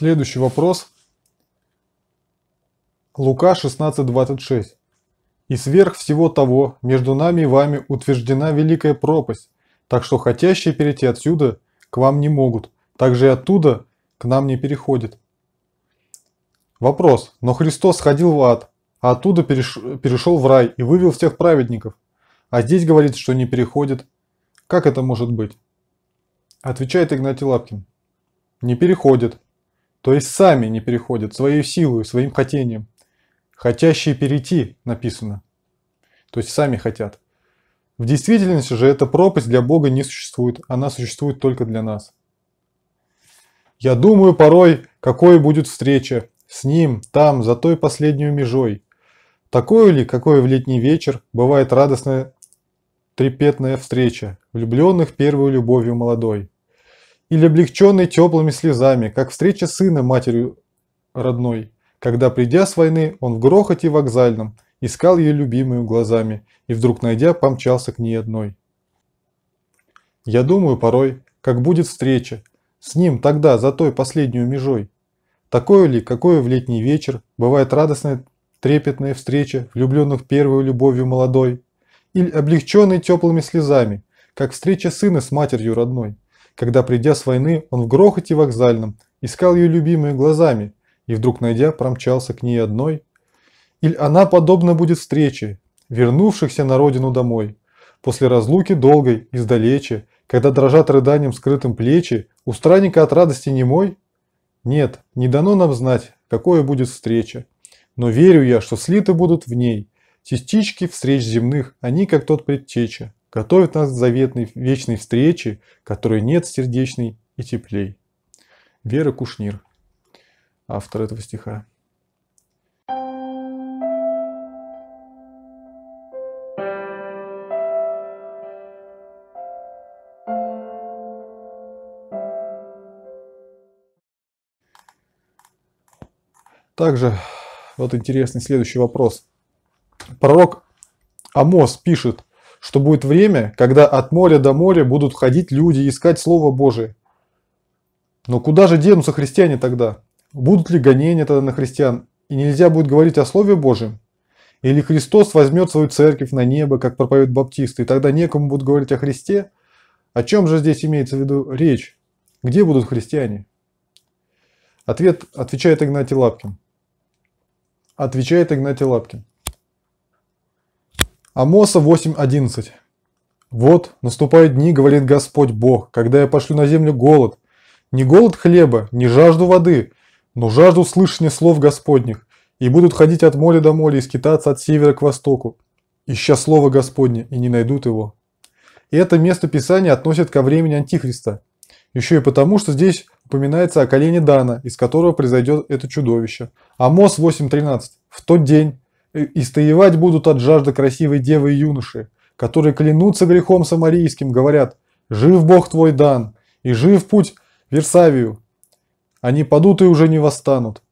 Следующий вопрос. Лука 16.26. «И сверх всего того между нами и вами утверждена великая пропасть, так что хотящие перейти отсюда к вам не могут, так же и оттуда к нам не переходит». Вопрос. Но Христос сходил в ад, а оттуда перешел в рай и вывел всех праведников. А здесь говорит, что не переходит. Как это может быть? Отвечает Игнатий Лапкин. Не переходит то есть сами не переходят, своей силой, своим хотением. Хотящие перейти, написано. То есть сами хотят. В действительности же эта пропасть для Бога не существует, она существует только для нас. Я думаю порой, какой будет встреча с ним там, за той последнюю межой. Такое ли, какое в летний вечер, бывает радостная трепетная встреча, влюбленных первой любовью молодой или облегченный теплыми слезами, как встреча сына матерью родной, когда, придя с войны, он в грохоте вокзальном искал ее любимую глазами и вдруг, найдя, помчался к ней одной. Я думаю порой, как будет встреча, с ним тогда за той последнюю межой. Такое ли, какое в летний вечер бывает радостная трепетная встреча влюбленных первой любовью молодой, или облегченный теплыми слезами, как встреча сына с матерью родной, когда, придя с войны, он в грохоте вокзальном искал ее любимые глазами и вдруг, найдя, промчался к ней одной. Или она подобна будет встрече, вернувшихся на родину домой, после разлуки долгой, издалече, когда дрожат рыданием скрытым плечи, у странника от радости немой? Нет, не дано нам знать, какое будет встреча. Но верю я, что слиты будут в ней, частички встреч земных, они как тот предтеча готовит нас к заветной вечной встрече, которой нет сердечной и теплей. Вера Кушнир, автор этого стиха. Также вот интересный следующий вопрос. Пророк Амос пишет – что будет время, когда от моря до моря будут ходить люди искать Слово Божие. Но куда же денутся христиане тогда? Будут ли гонения тогда на христиан? И нельзя будет говорить о Слове Божьем? Или Христос возьмет свою церковь на небо, как проповедуют баптисты, и тогда некому будут говорить о Христе? О чем же здесь имеется в виду речь? Где будут христиане? Ответ отвечает Игнатий Лапкин. Отвечает Игнатий Лапкин. Амоса 8.11. «Вот, наступают дни, говорит Господь Бог, когда я пошлю на землю голод. Не голод хлеба, не жажду воды, но жажду слышания слов Господних, и будут ходить от моря до моря и скитаться от севера к востоку, ища слово Господне, и не найдут его». И это место Писания относит ко времени Антихриста. Еще и потому, что здесь упоминается о колене Дана, из которого произойдет это чудовище. Амос 8.13. «В тот день истоевать будут от жажды красивой девы и юноши, которые клянутся грехом самарийским, говорят «Жив Бог твой дан, и жив путь Версавию». Они падут и уже не восстанут.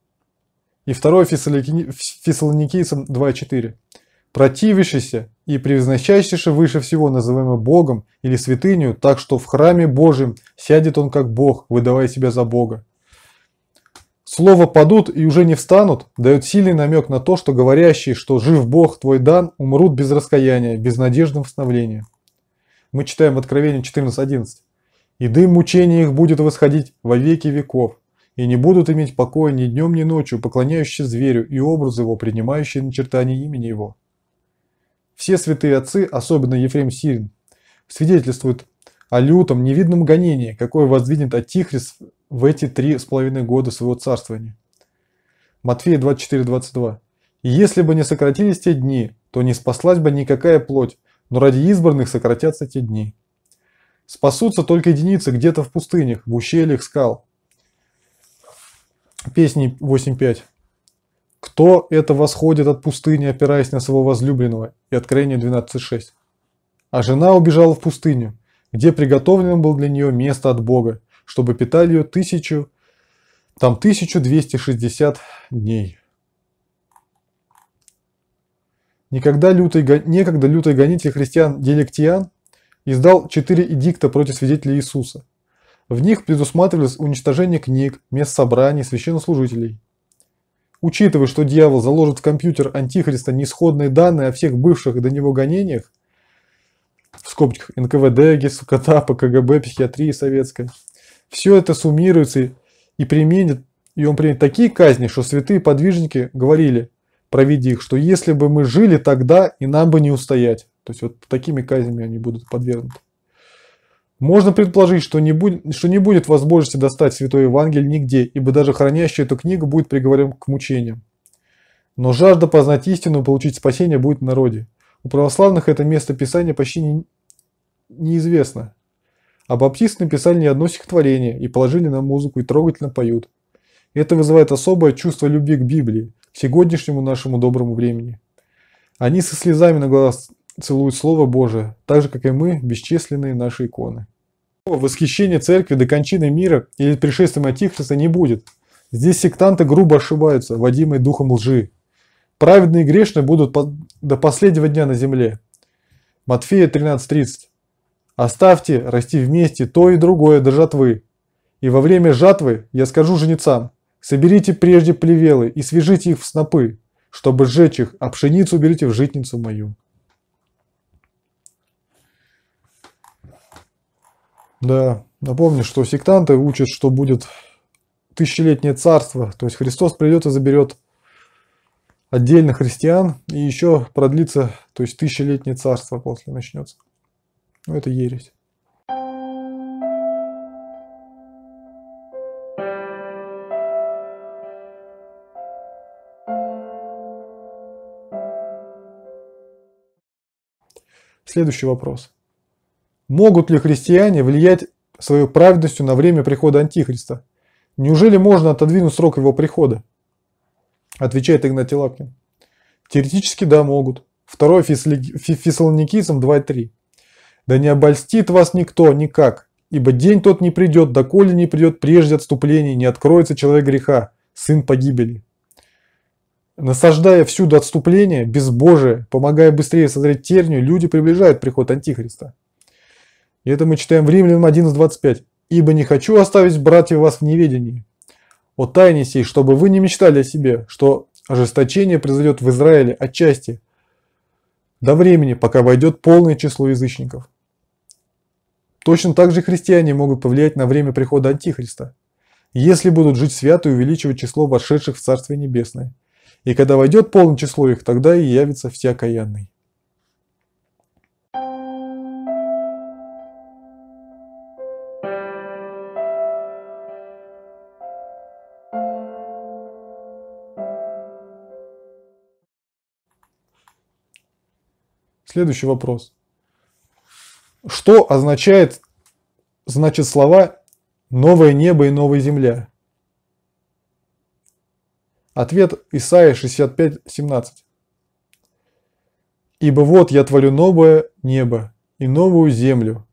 И 2 Фессалоникийцам 2.4. Противящийся и превозносящийся выше всего, называемый Богом или святынью, так что в храме Божьем сядет он как Бог, выдавая себя за Бога. Слово «падут» и уже не встанут дает сильный намек на то, что говорящие, что жив Бог твой дан, умрут без раскаяния, без надежды восстановления. Мы читаем в Откровении 14.11. «И дым мучения их будет восходить во веки веков, и не будут иметь покоя ни днем, ни ночью, поклоняющие зверю и образ его, принимающие начертание имени его». Все святые отцы, особенно Ефрем Сирин, свидетельствуют о лютом, невидном гонении, какое воздвигнет Антихрист в эти три с половиной года своего царствования. Матфея 24:22. «Если бы не сократились те дни, то не спаслась бы никакая плоть, но ради избранных сократятся те дни. Спасутся только единицы где-то в пустынях, в ущельях скал». Песни 8.5. «Кто это восходит от пустыни, опираясь на своего возлюбленного?» и Откровение 12.6. «А жена убежала в пустыню, где приготовлено было для нее место от Бога, чтобы питали ее тысячу, там 1260 дней. Никогда лютый, некогда лютый гонитель христиан Делектиан издал четыре эдикта против свидетелей Иисуса. В них предусматривалось уничтожение книг, мест собраний, священнослужителей. Учитывая, что дьявол заложит в компьютер Антихриста неисходные данные о всех бывших до него гонениях, в скобочках НКВД, ГИС, КТАПа, КГБ, психиатрии советской – все это суммируется и применит, и он примет такие казни, что святые подвижники говорили, проведи их, что если бы мы жили тогда, и нам бы не устоять. То есть вот такими казнями они будут подвергнуты. Можно предположить, что не, будет, что не будет возможности достать Святой Евангелие нигде, ибо даже хранящий эту книгу будет приговорен к мучениям. Но жажда познать истину и получить спасение будет в народе. У православных это место Писания почти не, неизвестно. А баптисты написали не одно стихотворение и положили на музыку и трогательно поют. Это вызывает особое чувство любви к Библии, к сегодняшнему нашему доброму времени. Они со слезами на глазах целуют Слово Божие, так же, как и мы, бесчисленные наши иконы. Восхищения церкви до кончины мира или пришествия Антихриста не будет. Здесь сектанты грубо ошибаются, водимые духом лжи. Праведные и грешные будут до последнего дня на земле. Матфея 13.30 Оставьте расти вместе то и другое до жатвы. И во время жатвы я скажу женицам, соберите прежде плевелы и свяжите их в снопы, чтобы сжечь их, а пшеницу берите в житницу мою. Да, напомню, что сектанты учат, что будет тысячелетнее царство, то есть Христос придет и заберет отдельно христиан, и еще продлится, то есть тысячелетнее царство после начнется. Ну, это ересь. Следующий вопрос. Могут ли христиане влиять своей праведностью на время прихода Антихриста? Неужели можно отодвинуть срок его прихода? Отвечает Игнатий Лапкин. Теоретически да, могут. Второе Фессалоникийцам 2.3. Да не обольстит вас никто никак, ибо день тот не придет, доколе не придет прежде отступлений, не откроется человек греха, сын погибели. Насаждая всюду отступление, безбожие, помогая быстрее созреть тернию, люди приближают приход Антихриста. И это мы читаем в Римлянам 11.25. «Ибо не хочу оставить, братьев вас в неведении, о тайне сей, чтобы вы не мечтали о себе, что ожесточение произойдет в Израиле отчасти, до времени, пока войдет полное число язычников». Точно так же христиане могут повлиять на время прихода Антихриста, если будут жить свято и увеличивать число вошедших в Царствие Небесное. И когда войдет полное число их, тогда и явится всякаянный. Следующий вопрос. Что означает, значит, слова «новое небо и новая земля»? Ответ Исаия 65:17. «Ибо вот я творю новое небо и новую землю,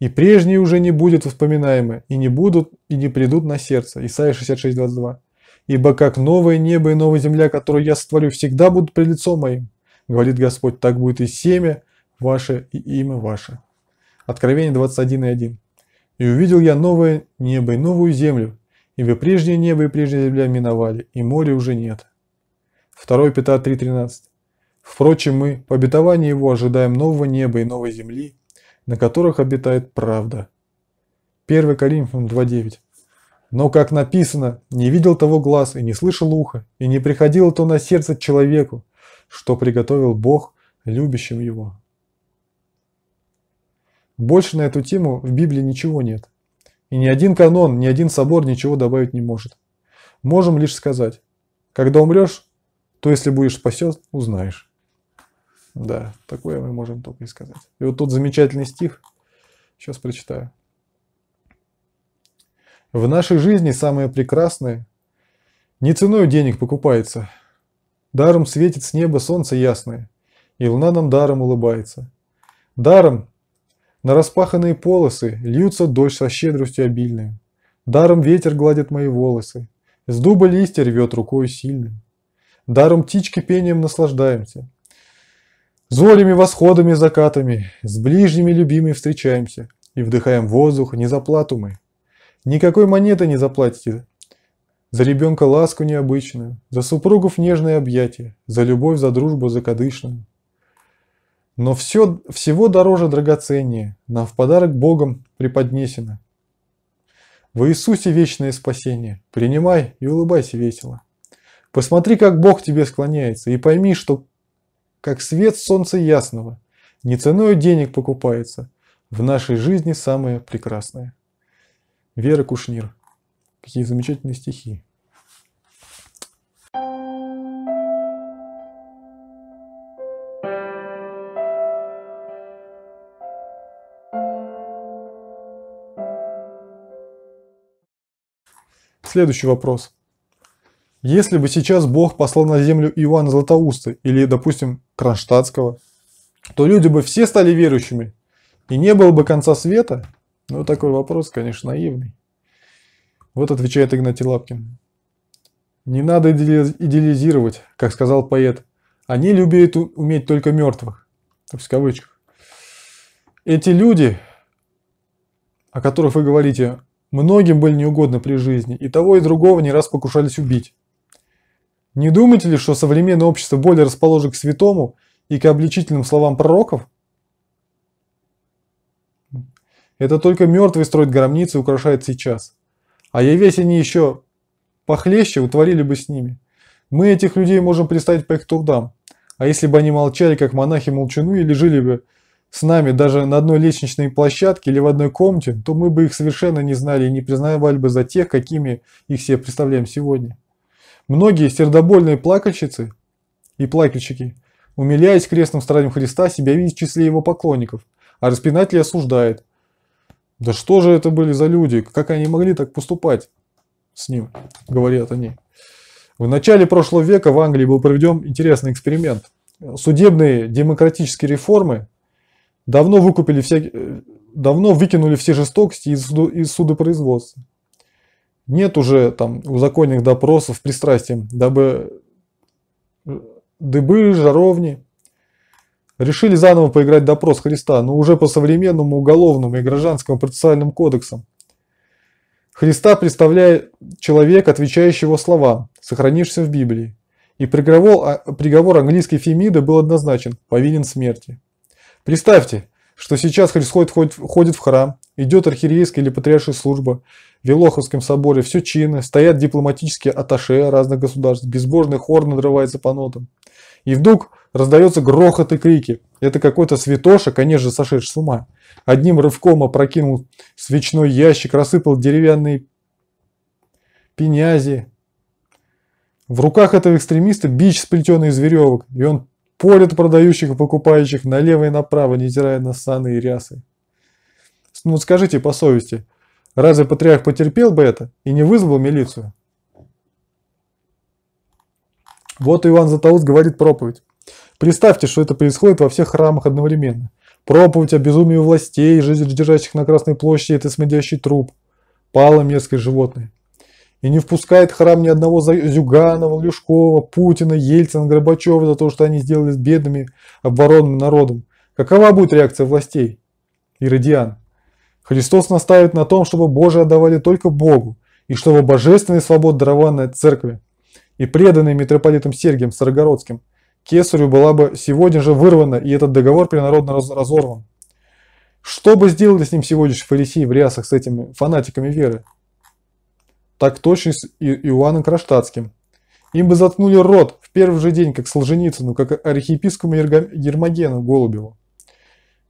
и прежние уже не будет вспоминаемы, и не будут, и не придут на сердце». Исаия 66:22. «Ибо как новое небо и новая земля, которую я сотворю, всегда будут при лицо моим, говорит Господь, так будет и семя ваше, и имя ваше». Откровение 21.1. «И увидел я новое небо и новую землю, ибо прежнее небо и прежняя земля миновали, и моря уже нет». 2 Петра 3.13. «Впрочем, мы по обетованию его ожидаем нового неба и новой земли, на которых обитает правда». 1 Коринфянам 2.9. Но, как написано, не видел того глаз и не слышал ухо, и не приходило то на сердце человеку, что приготовил Бог любящим его. Больше на эту тему в Библии ничего нет. И ни один канон, ни один собор ничего добавить не может. Можем лишь сказать, когда умрешь, то если будешь спасен, узнаешь. Да, такое мы можем только и сказать. И вот тут замечательный стих, сейчас прочитаю. В нашей жизни самое прекрасное не ценой денег покупается. Даром светит с неба солнце ясное, и луна нам даром улыбается. Даром на распаханные полосы льются дождь со щедростью обильной. Даром ветер гладит мои волосы, с дуба листья рвет рукой сильным. Даром птички пением наслаждаемся. Зорями, восходами, закатами, с ближними любимыми встречаемся и вдыхаем воздух не за плату мы. Никакой монеты не заплатите. За ребенка ласку необычную, за супругов нежные объятия, за любовь, за дружбу за закадычную. Но все, всего дороже драгоценнее, нам в подарок Богом преподнесено. В Иисусе вечное спасение, принимай и улыбайся весело. Посмотри, как Бог тебе склоняется, и пойми, что как свет солнца ясного, не ценой денег покупается, в нашей жизни самое прекрасное. Вера Кушнир. Какие замечательные стихи. Следующий вопрос. Если бы сейчас Бог послал на землю Иоанна Златоуста или, допустим, Кронштадтского, то люди бы все стали верующими и не было бы конца света? Ну, такой вопрос, конечно, наивный. Вот отвечает Игнатий Лапкин. Не надо идеализировать, как сказал поэт. Они любят уметь только мертвых. В кавычках. Эти люди, о которых вы говорите, многим были неугодны при жизни, и того и другого не раз покушались убить. Не думаете ли, что современное общество более расположено к святому и к обличительным словам пророков? Это только мертвый строит гробницы и украшает сейчас. А я явесь они еще похлеще утворили бы с ними. Мы этих людей можем представить по их трудам. А если бы они молчали, как монахи молчану, или жили бы с нами даже на одной лестничной площадке или в одной комнате, то мы бы их совершенно не знали и не признавали бы за тех, какими их себе представляем сегодня. Многие сердобольные плакальщицы и плакальщики, умиляясь крестным страданием Христа, себя видят в числе его поклонников, а распинатель осуждает. Да что же это были за люди, как они могли так поступать с ним, говорят они. В начале прошлого века в Англии был проведен интересный эксперимент. Судебные демократические реформы Давно выкупили все, э, давно выкинули все жестокости из, из судопроизводства. Нет уже там узаконенных допросов пристрастием, дабы э, дыбы, жаровни. Решили заново поиграть допрос Христа, но уже по современному уголовному и гражданскому процессуальным кодексам. Христа представляет человек, отвечающий его словам, сохранившимся в Библии. И приговор, а, приговор английской Фемиды был однозначен – повинен смерти. Представьте, что сейчас происходит, ходит, в храм, идет архиерейская или патриаршая служба, в Велоховском соборе все чины, стоят дипломатические аташе разных государств, безбожный хор надрывается по нотам. И вдруг раздается грохот и крики. Это какой-то святоша, конечно сошедший с ума. Одним рывком опрокинул свечной ящик, рассыпал деревянные пенязи. В руках этого экстремиста бич, сплетенный из веревок, и он Порят продающих и покупающих налево и направо, не теряя на саны и рясы. Ну скажите по совести, разве патриарх потерпел бы это и не вызвал милицию? Вот Иван Златоуст говорит проповедь. Представьте, что это происходит во всех храмах одновременно. Проповедь о безумии властей, жизнь держащих на Красной площади, это смедящий труп, пало мерзкое животное и не впускает в храм ни одного Зюганова, Лешкова, Путина, Ельцина, Горбачева за то, что они сделали с бедными обворонным народом. Какова будет реакция властей? Иродиан. Христос настаивает на том, чтобы Божие отдавали только Богу, и чтобы божественная свобода, дарованная церкви и преданная митрополитом Сергием Саргородским, Кесарю была бы сегодня же вырвана, и этот договор принародно разорван. Что бы сделали с ним сегодняшний фарисей в рясах с этими фанатиками веры? Так точно с Иоанном Кроштадтским. Им бы заткнули рот в первый же день, как Солженицыну, как архиепископу Ермогену Голубеву.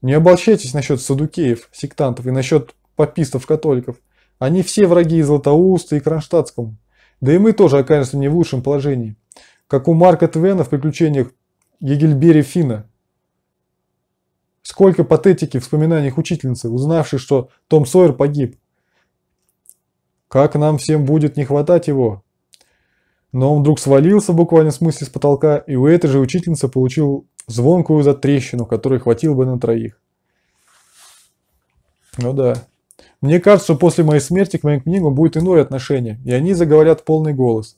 Не обольщайтесь насчет садукеев, сектантов и насчет попистов-католиков. Они все враги и Златоуста, и Кронштадтскому. Да и мы тоже окажемся не в лучшем положении. Как у Марка Твена в приключениях Егельбери Фина. Сколько патетики в вспоминаниях учительницы, узнавшей, что Том Сойер погиб. Как нам всем будет не хватать его!» Но он вдруг свалился в буквальном смысле с потолка, и у этой же учительницы получил звонкую затрещину, которой хватило бы на троих. Ну да. Мне кажется, после моей смерти к моим книгам будет иное отношение, и они заговорят полный голос.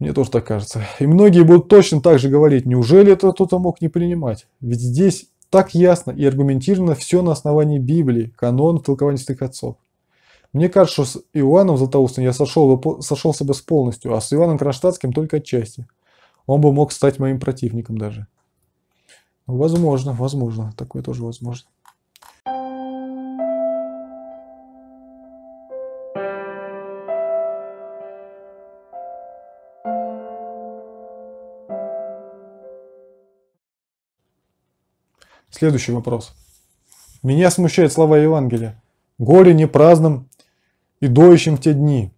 Мне тоже так кажется. И многие будут точно так же говорить, неужели это кто-то мог не принимать? Ведь здесь так ясно и аргументировано все на основании Библии, канон в толковании отцов. Мне кажется, что с Иоанном Златоустом я сошел бы, сошелся бы с полностью, а с Иоанном Кронштадтским только отчасти. Он бы мог стать моим противником даже. Ну, возможно, возможно. Такое тоже возможно. Следующий вопрос. Меня смущают слова Евангелия. «Горе не праздным, и доющим в те дни.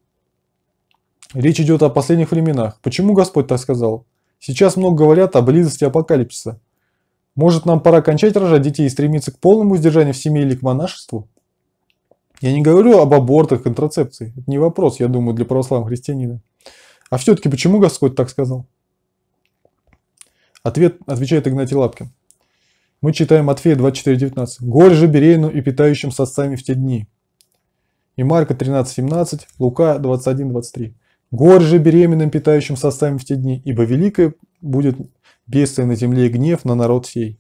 Речь идет о последних временах. Почему Господь так сказал? Сейчас много говорят о близости апокалипсиса. Может, нам пора кончать рожать детей и стремиться к полному сдержанию в семье или к монашеству? Я не говорю об абортах, контрацепции. Это не вопрос, я думаю, для православного христианина. А все-таки почему Господь так сказал? Ответ отвечает Игнатий Лапкин. Мы читаем Матфея 24:19. «Горе же беременным и питающим сосцами в те дни, и Марка 13.17, Лука 21.23. «Горе же беременным, питающим составом в те дни, ибо великое будет бедствие на земле и гнев на народ сей».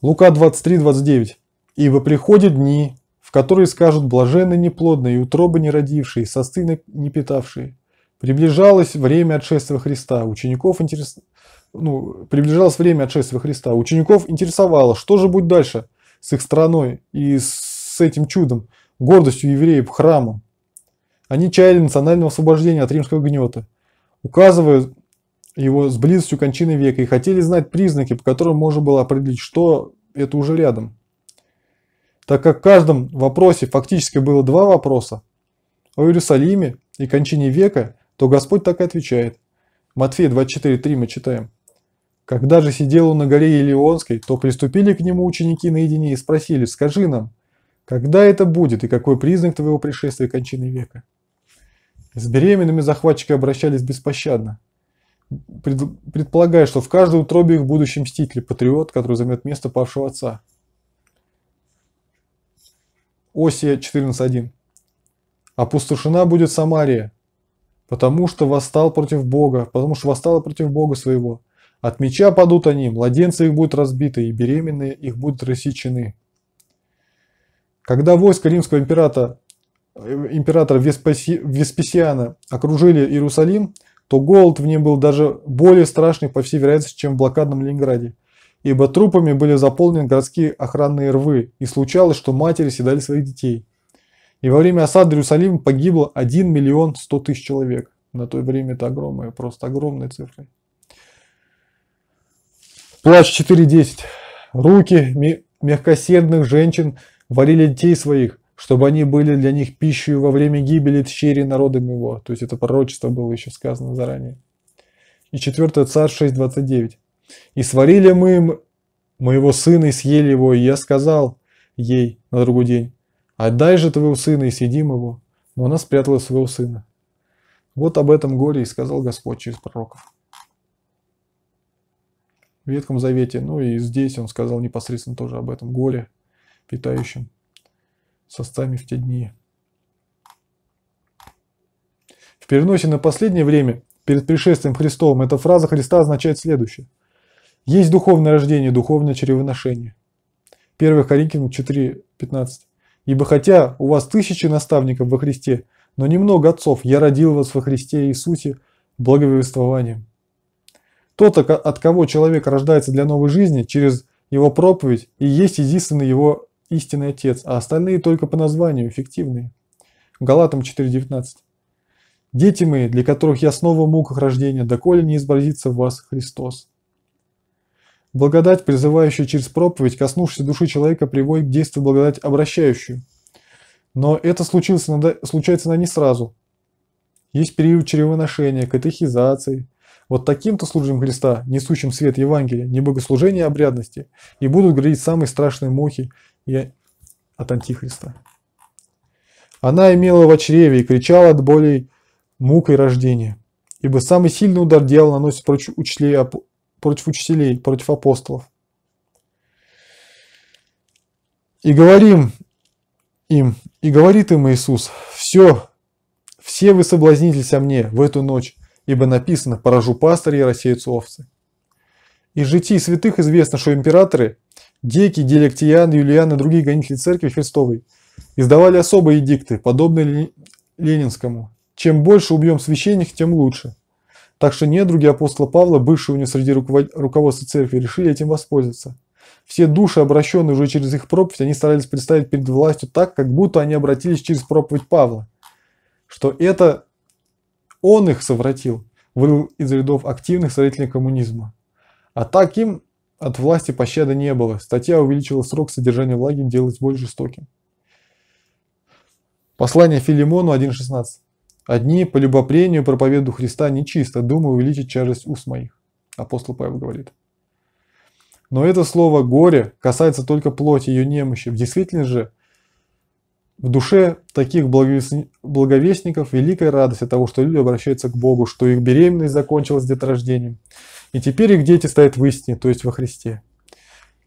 Лука 23.29. «Ибо приходят дни, в которые скажут блаженные неплодные, и утробы не родившие, и состы не питавшие. Приближалось время отшествия Христа, учеников интерес... ну, приближалось время отшествия Христа, учеников интересовало, что же будет дальше с их страной и с с этим чудом, гордостью евреев храмом. Они чаяли национального освобождения от римского гнета, указывая его с близостью кончины века и хотели знать признаки, по которым можно было определить, что это уже рядом. Так как в каждом вопросе фактически было два вопроса о Иерусалиме и кончине века, то Господь так и отвечает. Матфея 24.3 мы читаем. Когда же сидел он на горе Илионской, то приступили к нему ученики наедине и спросили, скажи нам, когда это будет и какой признак твоего пришествия кончины века? С беременными захватчики обращались беспощадно, предполагая, что в каждой утробе их будущий мститель, патриот, который займет место павшего отца. Осия 14.1. «Опустошена будет Самария, потому что восстал против Бога, потому что восстала против Бога своего. От меча падут они, младенцы их будут разбиты, и беременные их будут рассечены. Когда войско римского императора, императора Веспаси, Веспесиана окружили Иерусалим, то голод в нем был даже более страшный, по всей вероятности, чем в блокадном Ленинграде, ибо трупами были заполнены городские охранные рвы, и случалось, что матери седали своих детей. И во время осады Иерусалима погибло 1 миллион 100 тысяч человек. На то время это огромная, просто огромная цифра. Плач 4.10. Руки мягкосердных женщин – варили детей своих, чтобы они были для них пищей во время гибели тщери народом его». То есть это пророчество было еще сказано заранее. И 4 царь 6.29. «И сварили мы им моего сына и съели его, и я сказал ей на другой день, отдай же твоего сына и съедим его». Но она спрятала своего сына. Вот об этом горе и сказал Господь через пророков. В Ветхом Завете, ну и здесь он сказал непосредственно тоже об этом горе, питающим сосцами в те дни. В переносе на последнее время перед пришествием Христовым эта фраза Христа означает следующее. Есть духовное рождение, духовное чревоношение. 1 Коринфянам 4.15. «Ибо хотя у вас тысячи наставников во Христе, но немного отцов, я родил вас во Христе Иисусе благовествованием». Тот, от кого человек рождается для новой жизни, через его проповедь и есть единственный его истинный отец, а остальные только по названию, фиктивные. Галатам 4.19. «Дети мои, для которых я снова в муках рождения, доколе не изобразится в вас Христос». Благодать, призывающая через проповедь, коснувшись души человека, приводит к действию благодать обращающую. Но это случилось, случается на не сразу. Есть период чревоношения, катехизации. Вот таким-то служим Христа, несущим свет Евангелия, не богослужение обрядности, и будут грозить самые страшные мухи, и от Антихриста. Она имела в чреве и кричала от болей и рождения, ибо самый сильный удар дьявола наносит против учителей, против учителей, против апостолов. И говорим им, и говорит им Иисус, все, все вы соблазнитесь о мне в эту ночь, ибо написано, поражу пастыря и рассеются овцы. Из житий святых известно, что императоры Деки, Диалектиан, Юлиан и другие гонители церкви Христовой издавали особые эдикты, подобные Ленинскому. Чем больше убьем священник, тем лучше. Так что недруги апостола Павла, бывшие у него среди руководства церкви, решили этим воспользоваться. Все души, обращенные уже через их проповедь, они старались представить перед властью так, как будто они обратились через проповедь Павла. Что это он их совратил, вырыл из рядов активных строителей коммунизма. А так им от власти пощады не было. Статья увеличила срок содержания в лагере, делать более жестоким. Послание Филимону 1.16. «Одни по любопрению проповеду Христа нечисто, думаю увеличить тяжесть уст моих». Апостол Павел говорит. Но это слово «горе» касается только плоти, ее немощи. В действительности же в душе таких благовестников великая радость от того, что люди обращаются к Богу, что их беременность закончилась деторождением, и теперь их дети стоят в истине, то есть во Христе.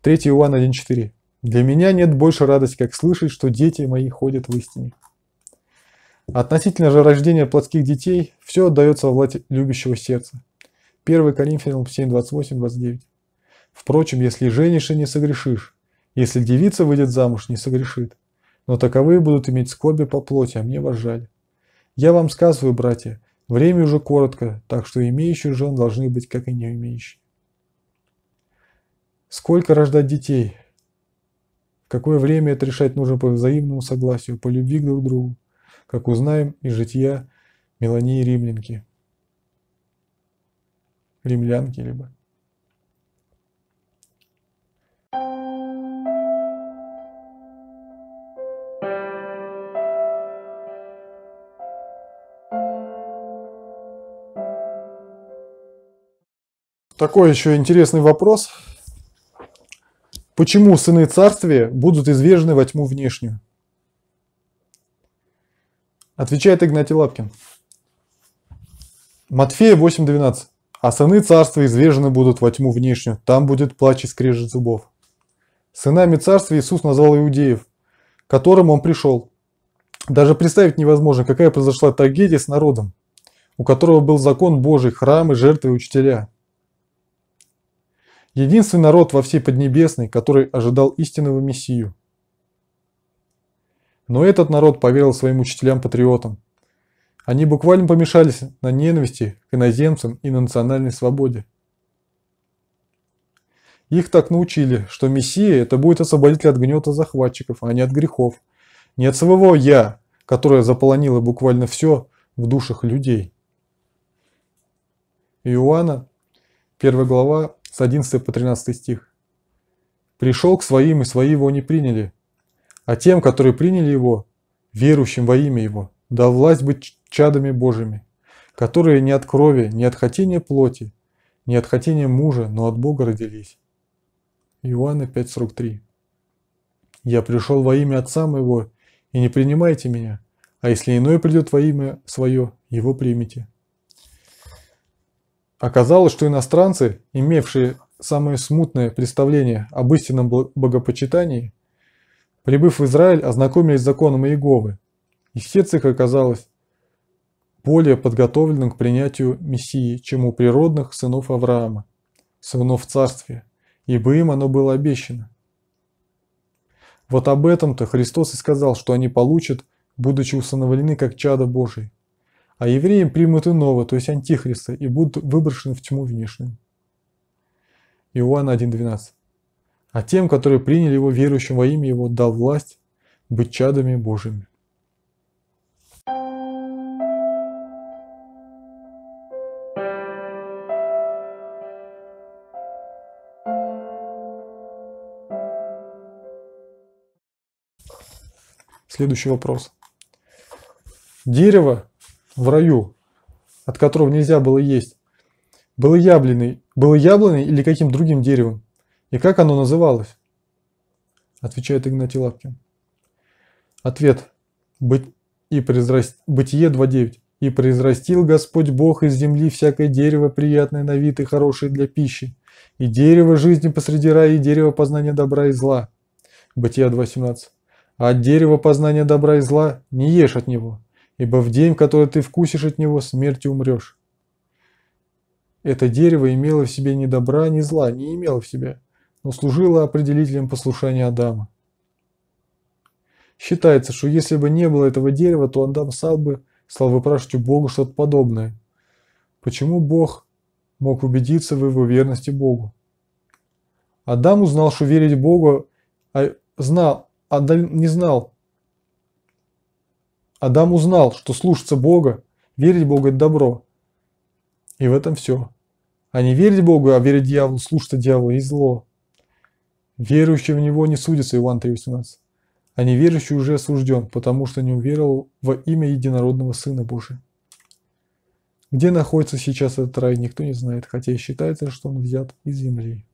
3 Иоанн 1.4. Для меня нет больше радости, как слышать, что дети мои ходят в истине. Относительно же рождения плотских детей, все отдается во власть любящего сердца. 1 Коринфянам 7, 28, 29. Впрочем, если женишься, не согрешишь, если девица выйдет замуж, не согрешит, но таковые будут иметь скорби по плоти, а мне вас жаль. Я вам сказываю, братья, Время уже коротко, так что имеющие жен должны быть, как и не имеющие. Сколько рождать детей? В какое время это решать нужно по взаимному согласию, по любви друг к другу, как узнаем из жития Мелании Римлянки. Римлянки либо. Такой еще интересный вопрос. Почему сыны царствия будут извержены во тьму внешнюю? Отвечает Игнатий Лапкин. Матфея 8.12. А сыны царства извержены будут во тьму внешнюю, там будет плач и скрежет зубов. Сынами царствия Иисус назвал иудеев, к которым он пришел. Даже представить невозможно, какая произошла трагедия с народом, у которого был закон Божий, храмы, жертвы и учителя – Единственный народ во всей Поднебесной, который ожидал истинного Мессию. Но этот народ поверил своим учителям-патриотам. Они буквально помешались на ненависти к иноземцам и на национальной свободе. Их так научили, что Мессия – это будет освободитель от гнета захватчиков, а не от грехов. Не от своего «я», которое заполонило буквально все в душах людей. Иоанна, 1 глава, с 11 по 13 стих. «Пришел к своим, и свои его не приняли, а тем, которые приняли его, верующим во имя его, да власть быть чадами Божьими, которые не от крови, не от хотения плоти, не от хотения мужа, но от Бога родились». Иоанна 5,43 «Я пришел во имя Отца моего, и не принимайте меня, а если иной придет во имя свое, его примите». Оказалось, что иностранцы, имевшие самое смутное представление об истинном богопочитании, прибыв в Израиль, ознакомились с законом Иеговы, и сердце их оказалось более подготовленным к принятию Мессии, чем у природных сынов Авраама, сынов Царствия, ибо им оно было обещано. Вот об этом-то Христос и сказал, что они получат, будучи усыновлены как чадо Божие а евреи примут иного, то есть антихриста, и будут выброшены в тьму внешнюю. Иоанна 1.12. А тем, которые приняли его верующим во имя его, дал власть быть чадами Божьими. Следующий вопрос. Дерево в раю, от которого нельзя было есть, было яблиной, было яблоной или каким другим деревом? И как оно называлось? Отвечает Игнатий Лапкин. Ответ. Быть и произраст... Бытие 2.9. «И произрастил Господь Бог из земли всякое дерево, приятное на вид и хорошее для пищи, и дерево жизни посреди рая, и дерево познания добра и зла». Бытие 2.17. «А от дерева познания добра и зла не ешь от него, ибо в день, в который ты вкусишь от него, смертью умрешь. Это дерево имело в себе ни добра, ни зла, не имело в себе, но служило определителем послушания Адама. Считается, что если бы не было этого дерева, то Адам сам бы стал выпрашивать у Бога что-то подобное. Почему Бог мог убедиться в его верности Богу? Адам узнал, что верить Богу, а знал, Адам не знал, Адам узнал, что слушаться Бога, верить Богу – это добро. И в этом все. А не верить Богу, а верить дьяволу, слушаться дьяволу – и зло. Верующий в Него не судится, Иоанн 3,18. А неверующий уже осужден, потому что не уверовал во имя Единородного Сына Божия. Где находится сейчас этот рай, никто не знает, хотя считается, что он взят из земли.